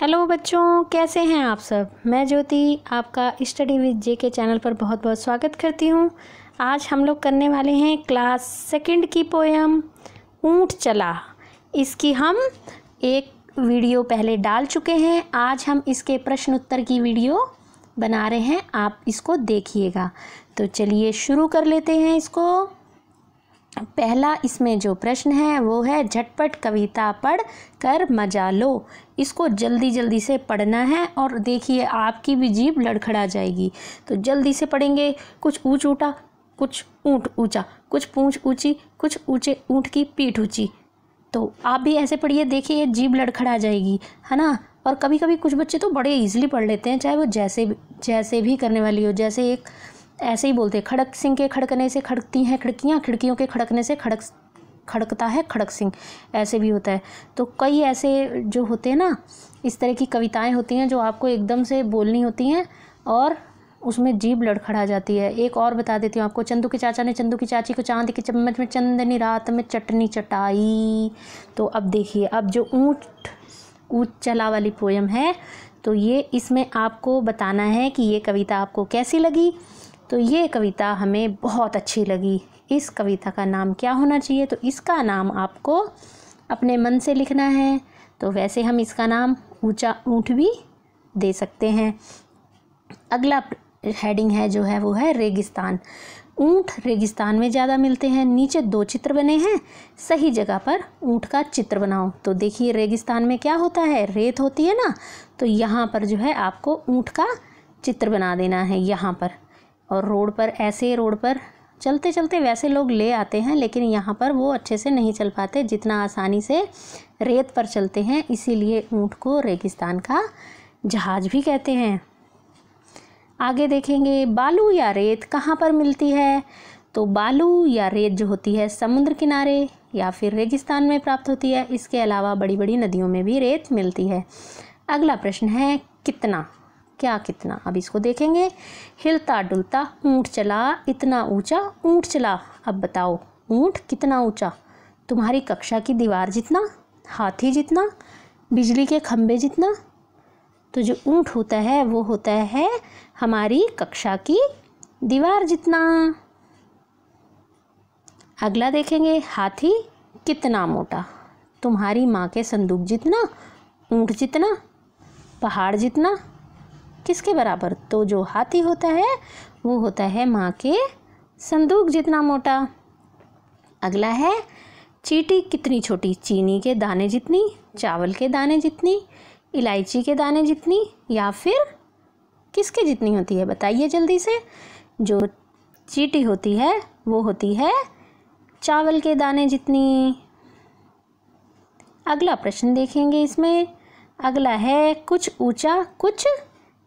hello बच्चों कैसे हैं आप सब मैं ज्योति आपका स्टडी विद जे के चैनल पर बहुत बहुत स्वागत करती हूं आज हम लोग करने वाले हैं क्लास सेकंड की पोएम ऊँट चला इसकी हम एक वीडियो पहले डाल चुके हैं आज हम इसके प्रश्न उत्तर की वीडियो बना रहे हैं आप इसको देखिएगा तो चलिए शुरू कर लेते हैं इसको पहला इसमें जो प्रश्न है वो है झटपट कविता पढ़ कर मजा लो इसको जल्दी जल्दी से पढ़ना है और देखिए आपकी भी जीभ लड़खड़ा जाएगी तो जल्दी से पढ़ेंगे कुछ ऊँच ऊँटा कुछ ऊँट ऊँचा कुछ पूँछ ऊँची कुछ ऊँचे ऊँट की पीठ ऊँची तो आप भी ऐसे पढ़िए देखिए जीभ लड़खड़ा जाएगी है ना और कभी कभी कुछ बच्चे तो बड़े ईजिली पढ़ लेते हैं चाहे वो जैसे जैसे भी करने वाली हो जैसे एक ऐसे ही बोलते हैं खड़क सिंह के खड़कने से खड़कती हैं खिड़कियाँ खिड़कियों के खड़कने से खड़क खड़कता है खड़क सिंह ऐसे भी होता है तो कई ऐसे जो होते हैं ना इस तरह की कविताएं होती हैं जो आपको एकदम से बोलनी होती हैं और उसमें जीभ लड़खड़ा जाती है एक और बता देती हूँ आपको चंदू के चाचा ने चंदू की चाची को चांद के चम्मच में चंदनी रात में चटनी चटाई तो अब देखिए अब जो ऊँट ऊँच चला वाली पोयम है तो ये इसमें आपको बताना है कि ये कविता आपको कैसी लगी तो ये कविता हमें बहुत अच्छी लगी इस कविता का नाम क्या होना चाहिए तो इसका नाम आपको अपने मन से लिखना है तो वैसे हम इसका नाम ऊंचा ऊँट भी दे सकते हैं अगला हेडिंग है जो है वो है रेगिस्तान ऊँट रेगिस्तान में ज़्यादा मिलते हैं नीचे दो चित्र बने हैं सही जगह पर ऊँट का चित्र बनाओ तो देखिए रेगिस्तान में क्या होता है रेत होती है ना तो यहाँ पर जो है आपको ऊँट का चित्र बना देना है यहाँ पर और रोड पर ऐसे रोड पर चलते चलते वैसे लोग ले आते हैं लेकिन यहाँ पर वो अच्छे से नहीं चल पाते जितना आसानी से रेत पर चलते हैं इसीलिए ऊँट को रेगिस्तान का जहाज भी कहते हैं आगे देखेंगे बालू या रेत कहाँ पर मिलती है तो बालू या रेत जो होती है समुद्र किनारे या फिर रेगिस्तान में प्राप्त होती है इसके अलावा बड़ी बड़ी नदियों में भी रेत मिलती है अगला प्रश्न है कितना क्या कितना अब इसको देखेंगे हिलता डुलता ऊँट चला इतना ऊंचा ऊँट चला अब बताओ ऊँट कितना ऊंचा तुम्हारी कक्षा की दीवार जितना हाथी जितना बिजली के खम्भे जितना तो जो ऊँट होता है वो होता है हमारी कक्षा की दीवार जितना अगला देखेंगे हाथी कितना मोटा तुम्हारी माँ के संदूक जितना ऊँट जितना पहाड़ जितना किसके बराबर तो जो हाथी होता है वो होता है माँ के संदूक जितना मोटा अगला है चीटी कितनी छोटी चीनी के दाने जितनी चावल के दाने जितनी इलायची के दाने जितनी या फिर किसके जितनी होती है बताइए जल्दी से जो चीटी होती है वो होती है चावल के दाने जितनी अगला प्रश्न देखेंगे इसमें अगला है कुछ ऊंचा कुछ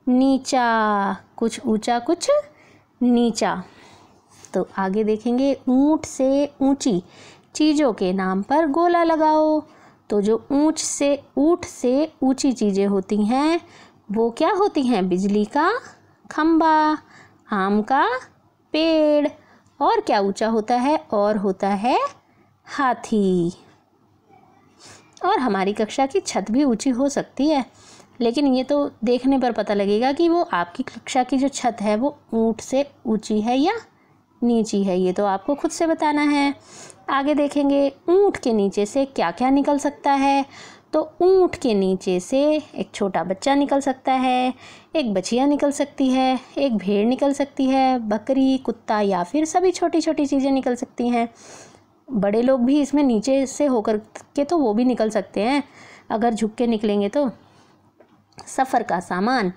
नीचा कुछ ऊंचा कुछ नीचा तो आगे देखेंगे ऊंट से ऊंची चीज़ों के नाम पर गोला लगाओ तो जो ऊंच से ऊँट से ऊंची चीज़ें होती हैं वो क्या होती हैं बिजली का खम्बा आम का पेड़ और क्या ऊंचा होता है और होता है हाथी और हमारी कक्षा की छत भी ऊंची हो सकती है लेकिन ये तो देखने पर पता लगेगा कि वो आपकी कक्षा की जो छत है वो ऊँट से ऊँची है या नीची है ये तो आपको खुद से बताना है आगे देखेंगे ऊँट के नीचे से क्या क्या निकल सकता है तो ऊँट के नीचे से एक छोटा बच्चा निकल सकता है एक बछिया निकल सकती है एक भेड़ निकल सकती है बकरी कुत्ता या फिर सभी छोटी छोटी चीज़ें निकल सकती हैं बड़े लोग भी इसमें नीचे से होकर के तो वो भी निकल सकते हैं अगर झुक के निकलेंगे तो सफ़र का सामान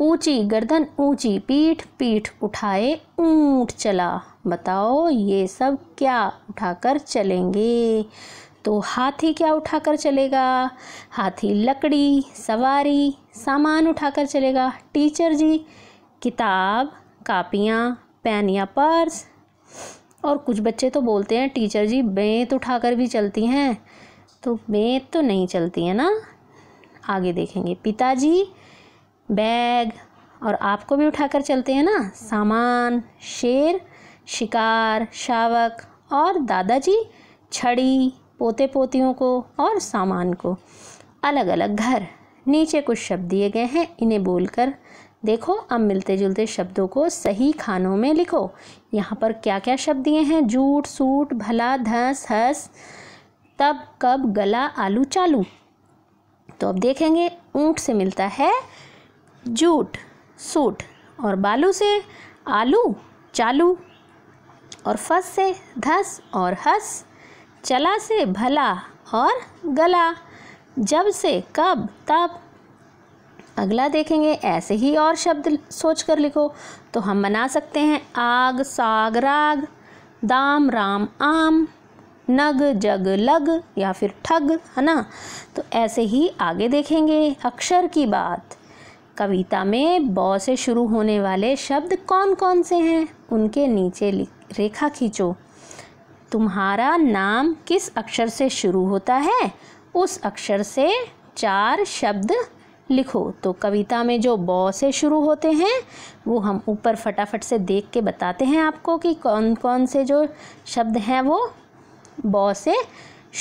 ऊंची गर्दन ऊंची पीठ पीठ उठाए ऊंट चला बताओ ये सब क्या उठाकर चलेंगे तो हाथी क्या उठाकर चलेगा हाथी लकड़ी सवारी सामान उठाकर चलेगा टीचर जी किताब कापियाँ पेन या पर्स और कुछ बच्चे तो बोलते हैं टीचर जी बेंत उठाकर भी चलती हैं तो बेंत तो नहीं चलती है ना आगे देखेंगे पिताजी बैग और आपको भी उठाकर चलते हैं ना सामान शेर शिकार शावक और दादाजी छड़ी पोते पोतियों को और सामान को अलग अलग घर नीचे कुछ शब्द दिए गए हैं इन्हें बोलकर देखो अब मिलते जुलते शब्दों को सही खानों में लिखो यहाँ पर क्या क्या शब्द दिए हैं जूट सूट भला धस हस तब कब गला आलू चालू तो अब देखेंगे ऊँट से मिलता है जूट सूट और बालू से आलू चालू और फस से धस और हस चला से भला और गला जब से कब तब अगला देखेंगे ऐसे ही और शब्द सोच कर लिखो तो हम बना सकते हैं आग साग राग दाम राम आम नग जग लग या फिर ठग है ना तो ऐसे ही आगे देखेंगे अक्षर की बात कविता में बौ से शुरू होने वाले शब्द कौन कौन से हैं उनके नीचे रेखा खींचो तुम्हारा नाम किस अक्षर से शुरू होता है उस अक्षर से चार शब्द लिखो तो कविता में जो बौ से शुरू होते हैं वो हम ऊपर फटाफट से देख के बताते हैं आपको कि कौन कौन से जो शब्द हैं वो ब से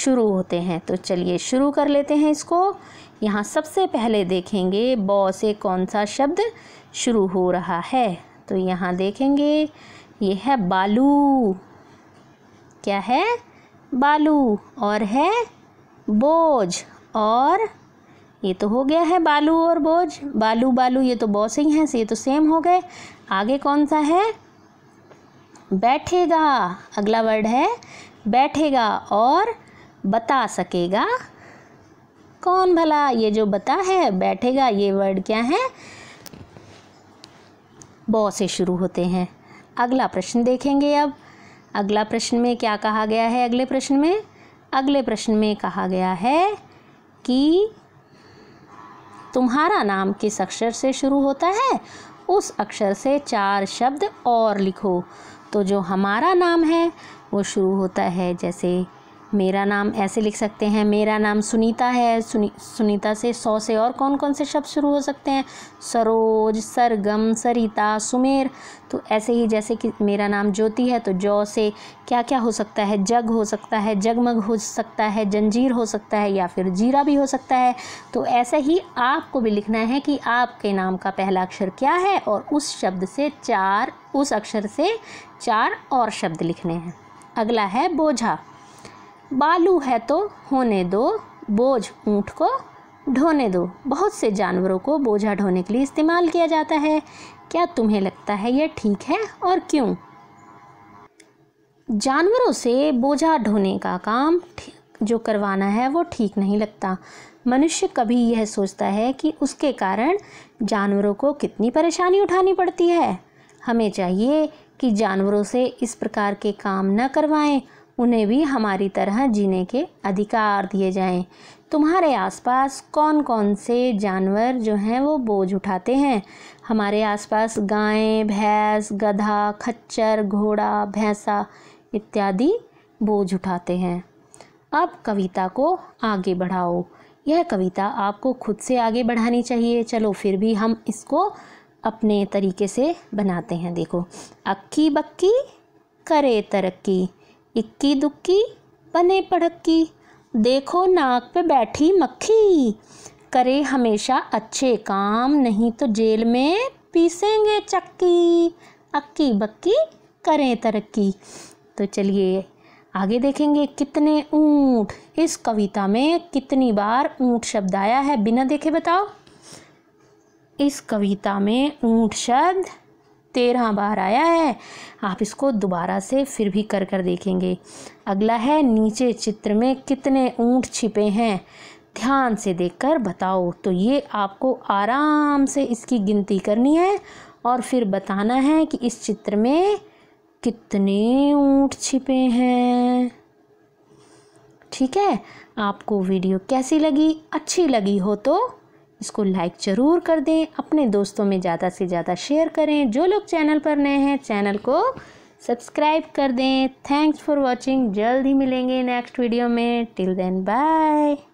शुरू होते हैं तो चलिए शुरू कर लेते हैं इसको यहाँ सबसे पहले देखेंगे ब से कौन सा शब्द शुरू हो रहा है तो यहाँ देखेंगे ये है बालू क्या है बालू और है बोझ और ये तो हो गया है बालू और बोझ बालू बालू ये तो बॉस ही हैं ये तो सेम हो गए आगे कौन सा है बैठेगा अगला वर्ड है बैठेगा और बता सकेगा कौन भला ये जो बता है बैठेगा ये वर्ड क्या है बॉ से शुरू होते हैं अगला प्रश्न देखेंगे अब अगला प्रश्न में क्या कहा गया है अगले प्रश्न में अगले प्रश्न में कहा गया है कि तुम्हारा नाम किस अक्षर से शुरू होता है उस अक्षर से चार शब्द और लिखो तो जो हमारा नाम है वो शुरू होता है जैसे मेरा नाम ऐसे लिख सकते हैं मेरा नाम सुनीता है सुनी सुनीता से सौ से और कौन कौन से शब्द शुरू हो सकते हैं सरोज सरगम सरिता सुमेर तो ऐसे ही जैसे कि मेरा नाम ज्योति है तो जौ से क्या क्या हो सकता है जग हो सकता है जगमग हो सकता है जंजीर हो सकता है या फिर जीरा भी हो सकता है तो ऐसे ही आपको भी लिखना है कि आपके नाम का पहला अक्षर क्या है और उस शब्द से चार उस अक्षर से चार और शब्द लिखने हैं अगला है बोझा बालू है तो होने दो बोझ ऊँट को ढोने दो बहुत से जानवरों को बोझा ढोने के लिए इस्तेमाल किया जाता है क्या तुम्हें लगता है यह ठीक है और क्यों जानवरों से बोझा ढोने का काम जो करवाना है वो ठीक नहीं लगता मनुष्य कभी यह सोचता है कि उसके कारण जानवरों को कितनी परेशानी उठानी पड़ती है हमें चाहिए कि जानवरों से इस प्रकार के काम न करवाएं उन्हें भी हमारी तरह जीने के अधिकार दिए जाएं तुम्हारे आसपास कौन कौन से जानवर जो हैं वो बोझ उठाते हैं हमारे आसपास गायें भैंस गधा खच्चर घोड़ा भैंसा इत्यादि बोझ उठाते हैं अब कविता को आगे बढ़ाओ यह कविता आपको खुद से आगे बढ़ानी चाहिए चलो फिर भी हम इसको अपने तरीके से बनाते हैं देखो अक्की बक्की करे तरक्की इक्की दुक्की बने पड़क्की देखो नाक पे बैठी मक्खी करे हमेशा अच्छे काम नहीं तो जेल में पीसेंगे चक्की अक्की बक्की करें तरक्की तो चलिए आगे देखेंगे कितने ऊँट इस कविता में कितनी बार ऊँट शब्द आया है बिना देखे बताओ इस कविता में ऊँट शब्द तेरह बार आया है आप इसको दोबारा से फिर भी कर कर देखेंगे अगला है नीचे चित्र में कितने ऊँट छिपे हैं ध्यान से देखकर बताओ तो ये आपको आराम से इसकी गिनती करनी है और फिर बताना है कि इस चित्र में कितने ऊँट छिपे हैं ठीक है आपको वीडियो कैसी लगी अच्छी लगी हो तो इसको लाइक ज़रूर कर दें अपने दोस्तों में ज़्यादा से ज़्यादा शेयर करें जो लोग चैनल पर नए हैं चैनल को सब्सक्राइब कर दें थैंक्स फॉर वॉचिंग जल्द ही मिलेंगे नेक्स्ट वीडियो में टिल देन बाय